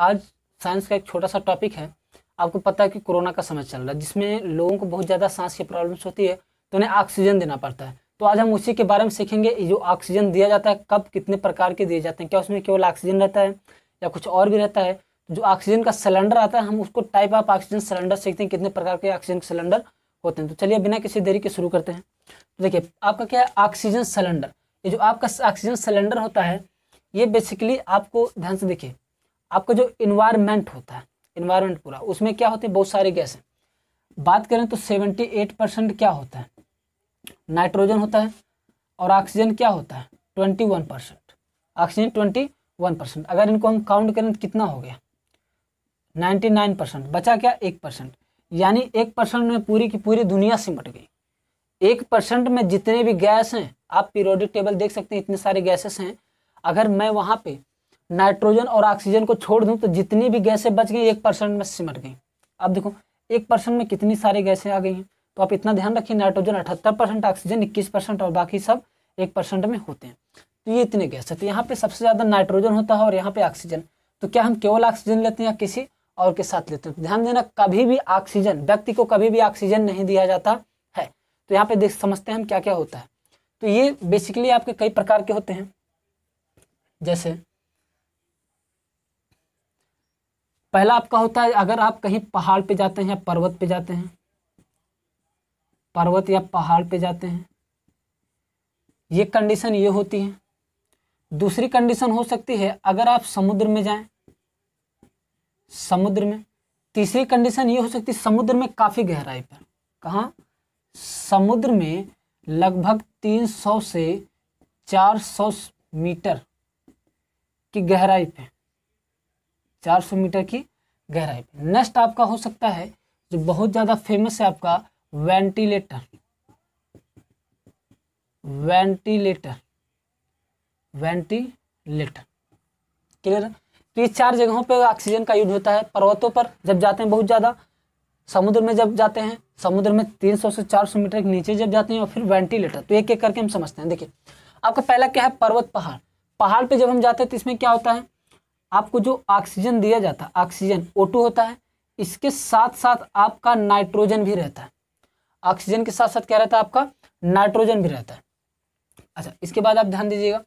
आज साइंस का एक छोटा सा टॉपिक है आपको पता है कि कोरोना का समय चल रहा है जिसमें लोगों को बहुत ज़्यादा सांस की प्रॉब्लम्स होती है तो उन्हें ऑक्सीजन देना पड़ता है तो आज हम उसी के बारे में सीखेंगे जो ऑक्सीजन दिया जाता है कब कितने प्रकार के दिए जाते हैं क्या उसमें केवल ऑक्सीजन रहता है या कुछ और भी रहता है तो जो ऑक्सीजन का सिलेंडर आता है हम उसको टाइप ऑफ ऑक्सीजन सिलेंडर सीखते हैं कितने प्रकार के ऑक्सीजन सिलेंडर होते हैं तो चलिए बिना किसी देरी के शुरू करते हैं तो देखिए आपका क्या है ऑक्सीजन सिलेंडर ये जो आपका ऑक्सीजन सिलेंडर होता है ये बेसिकली आपको ध्यान से देखिए आपका जो इन्वायरमेंट होता है इन्वायरमेंट पूरा उसमें क्या होते हैं बहुत सारे गैस हैं बात करें तो सेवेंटी एट परसेंट क्या होता है नाइट्रोजन होता है और ऑक्सीजन क्या होता है twenty one percent oxygen twenty one percent अगर इनको हम काउंट करें तो कितना हो गया नाइन्टी नाइन परसेंट बचा क्या एक परसेंट यानी एक परसेंट में पूरी की पूरी दुनिया सिमट गई एक परसेंट में जितने भी गैस हैं आप पीरियोडिक टेबल देख सकते हैं इतने सारे गैसेस हैं अगर मैं वहाँ पर नाइट्रोजन और ऑक्सीजन को छोड़ दूँ तो जितनी भी गैसें बच गई एक परसेंट में सिमट गई अब देखो एक परसेंट में कितनी सारी गैसें आ गई हैं तो आप इतना ध्यान रखिए नाइट्रोजन अठहत्तर परसेंट ऑक्सीजन इक्कीस परसेंट और बाकी सब एक परसेंट में होते हैं तो ये इतने गैस है तो यहाँ पे सबसे ज़्यादा नाइट्रोजन होता है और यहाँ पे ऑक्सीजन तो क्या हम केवल ऑक्सीजन लेते हैं या किसी और के साथ लेते हैं तो ध्यान देना कभी भी ऑक्सीजन व्यक्ति को कभी भी ऑक्सीजन नहीं दिया जाता है तो यहाँ पे देख समझते हैं हम क्या क्या होता है तो ये बेसिकली आपके कई प्रकार के होते हैं जैसे पहला आपका होता है अगर आप कहीं पहाड़ पे जाते हैं या पर्वत पे जाते हैं पर्वत या पहाड़ पे जाते हैं ये कंडीशन ये होती है दूसरी कंडीशन हो सकती है अगर आप समुद्र में जाएं समुद्र में तीसरी कंडीशन ये हो सकती है समुद्र में काफ़ी गहराई पर कहा समुद्र में लगभग 300 से 400 मीटर की गहराई पर 400 मीटर की गहराई पर नेक्स्ट आपका हो सकता है जो बहुत ज़्यादा फेमस है आपका वेंटिलेटर वेंटिलेटर वेंटिलेटर क्लियर तो ये चार जगहों पे ऑक्सीजन का यूज होता है पर्वतों पर जब जाते हैं बहुत ज़्यादा समुद्र में जब जाते हैं समुद्र में 300 से 400 मीटर के नीचे जब जाते हैं और फिर वेंटिलेटर तो एक एक करके हम समझते हैं देखिए आपका पहला क्या है पर्वत पहाड़ पहाड़ पे जब हम जाते हैं तो इसमें क्या होता है आपको जो ऑक्सीजन दिया जाता है ऑक्सीजन ओ होता है इसके साथ साथ आपका नाइट्रोजन भी रहता है ऑक्सीजन के साथ साथ क्या रहता है आपका नाइट्रोजन भी रहता है अच्छा इसके बाद आप ध्यान दीजिएगा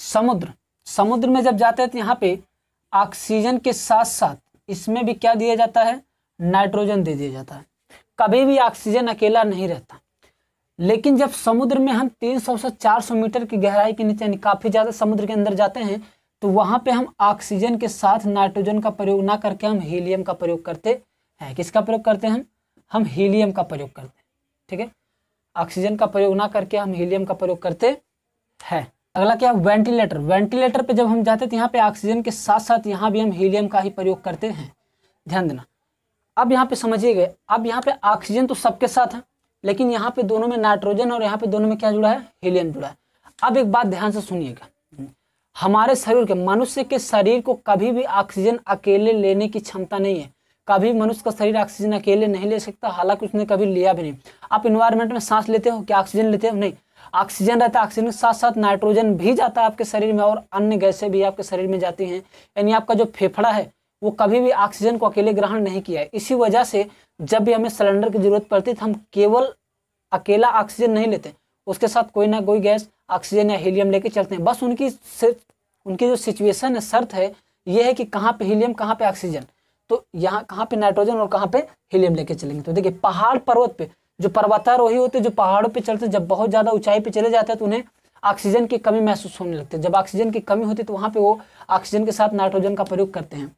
समुद्र समुद्र में जब जाते हैं तो यहाँ पे ऑक्सीजन के साथ साथ इसमें भी क्या दिया जाता है नाइट्रोजन दे दिया जाता है कभी भी ऑक्सीजन अकेला नहीं रहता लेकिन जब समुद्र में हम 300 से 400 मीटर की गहराई के नीचे काफ़ी ज़्यादा समुद्र के अंदर जाते हैं तो वहाँ पे हम ऑक्सीजन के साथ नाइट्रोजन का प्रयोग ना करके हम हीलियम का प्रयोग करते हैं किसका प्रयोग करते हैं हम हम हीलियम का प्रयोग करते हैं ठीक है ऑक्सीजन का प्रयोग ना करके हम हीलियम का प्रयोग करते हैं अगला क्या वेंटिलेटर वेंटिलेटर पे जब हम जाते तो यहाँ पे ऑक्सीजन के साथ साथ यहाँ भी हम हीलियम का ही प्रयोग करते हैं ध्यान देना अब यहाँ पे समझिएगा अब यहाँ पे ऑक्सीजन तो सबके साथ है लेकिन यहाँ पे दोनों में नाइट्रोजन और यहाँ पे दोनों में क्या जुड़ा है हीलियम जुड़ा है अब एक बात ध्यान से सुनिएगा हमारे शरीर के मनुष्य के शरीर को कभी भी ऑक्सीजन अकेले लेने की क्षमता नहीं है कभी मनुष्य का शरीर ऑक्सीजन अकेले नहीं ले सकता हालांकि उसने कभी लिया भी नहीं आप इन्वायरमेंट में सांस लेते हो क्या ऑक्सीजन लेते हो नहीं ऑक्सीजन रहता है ऑक्सीजन के साथ साथ नाइट्रोजन भी जाता है आपके शरीर में और अन्य गैसें भी आपके शरीर में जाती हैं यानी आपका जो फेफड़ा है वो कभी भी ऑक्सीजन को अकेले ग्रहण नहीं किया है इसी वजह से जब भी हमें सिलेंडर की जरूरत पड़ती है तो हम केवल अकेला ऑक्सीजन नहीं लेते उसके साथ कोई ना कोई गैस ऑक्सीजन या हीलियम लेके चलते हैं बस उनकी सिर्फ उनकी जो सिचुएशन है शर्त है ये है कि कहाँ पे हीलियम कहाँ पे ऑक्सीजन तो यहाँ कहाँ पे नाइट्रोजन और कहाँ पे हीलियम लेके चलेंगे तो देखिए पहाड़ पर्वत पे जो पर्वतारोही होते जो पहाड़ों पे चलते जब बहुत ज़्यादा ऊंचाई पे चले जाते हैं तो उन्हें ऑक्सीजन की कमी महसूस होने लगती है जब ऑक्सीजन की कमी होती है तो वहाँ पे वो ऑक्सीजन के साथ नाइट्रोजन का प्रयोग करते हैं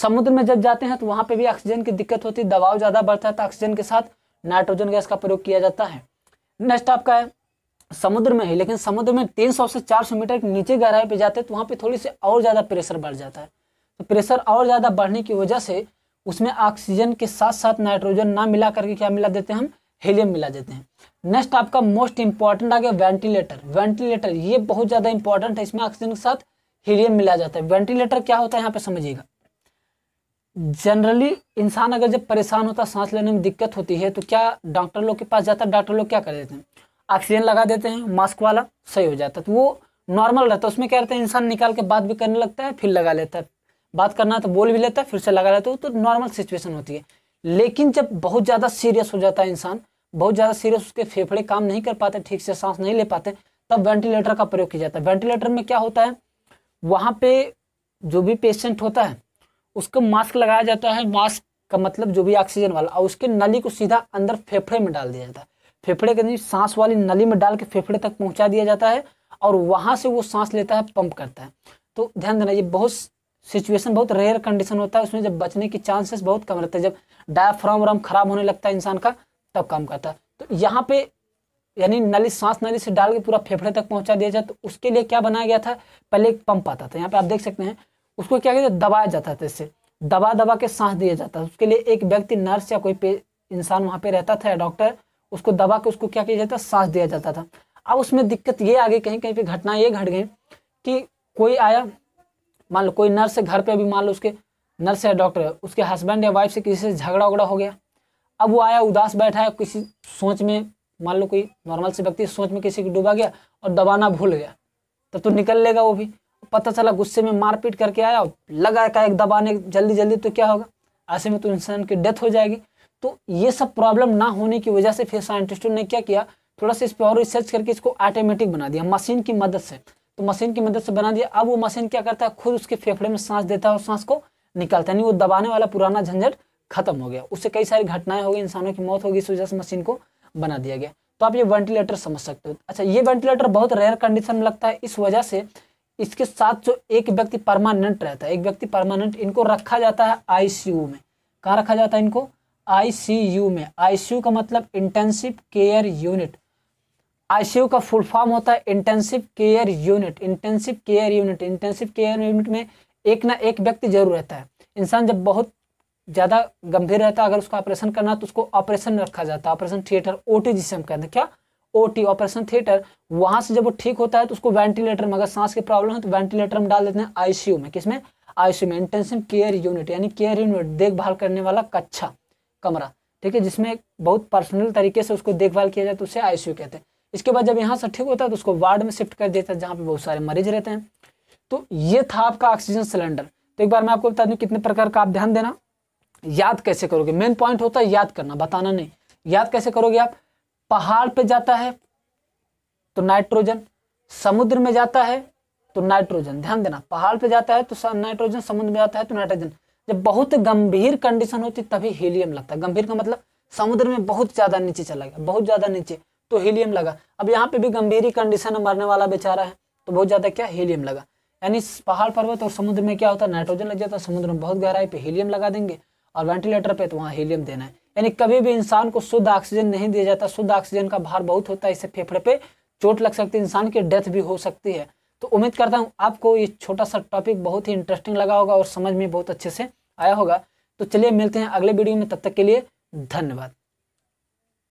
समुद्र में जब जाते हैं तो वहाँ पे भी ऑक्सीजन की दिक्कत होती है दबाव ज़्यादा बढ़ता है तो ऑक्सीजन के साथ नाइट्रोजन गैस का प्रयोग किया जाता है नेक्स्ट आपका है समुद्र में है लेकिन समुद्र में 300 से 400 मीटर नीचे गहराई पे जाते हैं तो वहाँ पे थोड़ी सी और ज़्यादा प्रेशर बढ़ जाता है तो प्रेशर और ज़्यादा बढ़ने की वजह से उसमें ऑक्सीजन के साथ साथ नाइट्रोजन ना मिला करके क्या मिला देते हैं हम हेलियम मिला देते हैं नेक्स्ट आपका मोस्ट इंपॉर्टेंट आ गया वेंटिलेटर वेंटिलेटर ये बहुत ज़्यादा इंपॉर्टेंट है इसमें ऑक्सीजन के साथ हीलियम मिला जाता है वेंटिलेटर क्या होता है यहाँ पे समझिएगा जनरली इंसान अगर जब परेशान होता है सांस लेने में दिक्कत होती है तो क्या डॉक्टर लोग के पास जाता है डॉक्टर लोग क्या कर देते हैं ऑक्सीजन लगा देते हैं मास्क वाला सही हो जाता है तो वो नॉर्मल रहता है उसमें क्या रहता है इंसान निकाल के बात भी करने लगता है फिर लगा लेता है बात करना है तो बोल भी लेता है फिर से लगा लेता है तो नॉर्मल सिचुएशन होती है लेकिन जब बहुत ज़्यादा सीरियस हो जाता है इंसान बहुत ज़्यादा सीरियस उसके फेफड़े काम नहीं कर पाते ठीक से सांस नहीं ले पाते तब वेंटिलेटर का प्रयोग किया जाता है वेंटिलेटर में क्या होता है वहाँ पे जो भी पेशेंट होता है उसको मास्क लगाया जाता है मास्क का मतलब जो भी ऑक्सीजन वाला और उसके नली को सीधा अंदर फेफड़े में डाल दिया जाता है फेफड़े के नीचे सांस वाली नली में डाल के फेफड़े तक पहुंचा दिया जाता है और वहाँ से वो सांस लेता है पंप करता है तो ध्यान देना ये बहुत सिचुएशन बहुत रेयर कंडीशन होता है उसमें जब बचने की चांसेस बहुत कम रहते हैं जब डायफ्राम वराम खराब होने लगता है इंसान का तब काम करता है तो यहाँ पे यानी नली सांस नली से डाल के पूरा फेफड़े तक पहुँचा दिया जाए तो उसके लिए क्या बनाया गया था पहले एक पंप आता था यहाँ पे आप देख सकते हैं उसको क्या कहते दबाया जाता था इससे दबा दबा के सांस दिया जाता है उसके लिए एक व्यक्ति नर्स या कोई इंसान वहाँ पे रहता था डॉक्टर उसको दबा के उसको क्या किया जाता सांस दिया जाता था अब उसमें दिक्कत ये आ गई कहीं कहीं पर घटना ये घट गई कि कोई आया मान लो कोई नर्स है घर पे अभी मान लो उसके नर्स या डॉक्टर है उसके हस्बैंड या वाइफ से किसी से झगड़ा उगड़ा हो गया अब वो आया उदास बैठा है किसी सोच में मान लो कोई नॉर्मल से व्यक्ति सोच में किसी को डूबा गया और दबाना भूल गया तब तो निकल लेगा वो भी पता चला गुस्से में मारपीट करके आया लगा का एक दबाने जल्दी जल्दी तो क्या होगा ऐसे में तो इंसान की डेथ हो जाएगी तो ये सब प्रॉब्लम ना होने की वजह से फिर साइंटिस्टों ने क्या किया थोड़ा सा इस पर और रिसर्च करके इसको ऑटोमेटिक बना दिया मशीन की मदद से तो मशीन की मदद से बना दिया अब वो मशीन क्या करता है खुद उसके फेफड़े में सांस देता है और सांस को निकालता है यानी वो दबाने वाला पुराना झंझट खत्म हो गया उससे कई सारी घटनाएं हो गई इंसानों की मौत होगी इस वजह से मशीन को बना दिया गया तो आप ये वेंटिलेटर समझ सकते हो अच्छा ये वेंटिलेटर बहुत रेयर कंडीशन में लगता है इस वजह से इसके साथ जो एक व्यक्ति परमानेंट रहता है एक व्यक्ति परमानेंट इनको रखा जाता है आईसीयू में कहाँ रखा जाता है इनको आईसीयू में आईसीयू का मतलब इंटेंसिव केयर यूनिट आईसीयू का फुल फॉर्म होता है intensive care unit intensive care unit intensive care unit में एक ना एक व्यक्ति जरूर रहता है इंसान जब बहुत ज़्यादा गंभीर रहता है अगर उसका ऑपरेशन करना तो उसको ऑपरेशन में रखा जाता है ऑपरेशन थिएटर ओ टी जिसे हम कहते हैं क्या ओ टी ऑपरेशन थिएटर वहाँ से जब वो ठीक होता है तो उसको वेंटिलेटर में अगर सांस की प्रॉब्लम है तो वेंटिलेटर में डाल देते हैं आईसीयू में किसमें आईसीयू में इंटेंसिव केयर यूनिट यानी केयर यूनिट देखभाल करने वाला कच्छा कमरा ठीक है जिसमें बहुत पर्सनल तरीके से उसको देखभाल किया जाता तो है उसे आईसीयू कहते हैं इसके बाद जब यहाँ से ठीक होता है तो उसको वार्ड में शिफ्ट कर देता है जहाँ पे बहुत सारे मरीज रहते हैं तो ये था आपका ऑक्सीजन सिलेंडर तो एक बार मैं आपको बता दूँ कितने प्रकार का आप ध्यान देना याद कैसे करोगे मेन पॉइंट होता है याद करना बताना नहीं याद कैसे करोगे आप पहाड़ पर जाता है तो नाइट्रोजन समुद्र में जाता है तो नाइट्रोजन ध्यान देना पहाड़ पे जाता है तो नाइट्रोजन समुद्र में जाता है तो नाइट्रोजन जब बहुत गंभीर कंडीशन होती तभी हीलियम लगता है गंभीर का मतलब समुद्र में बहुत ज़्यादा नीचे चला गया बहुत ज़्यादा नीचे तो हीलियम लगा अब यहाँ पे भी गंभीर ही कंडीशन में मरने वाला बेचारा है तो बहुत ज़्यादा क्या हीलियम लगा यानी पहाड़ पर्वत और समुद्र में क्या होता है नाइट्रोजन लग जाता है समुद्र में बहुत गहराई पे हीलियम लगा देंगे और वेंटिलेटर पे तो वहाँ हीलियम देना है यानी कभी भी इंसान को शुद्ध ऑक्सीजन नहीं दिया जाता शुद्ध ऑक्सीजन का भार बहुत होता है इससे फेफड़े पे चोट लग सकती है इंसान की डेथ भी हो सकती है तो उम्मीद करता हूँ आपको ये छोटा सा टॉपिक बहुत ही इंटरेस्टिंग लगा होगा और समझ में बहुत अच्छे से आया होगा तो चलिए मिलते हैं अगले वीडियो में तब तक के लिए धन्यवाद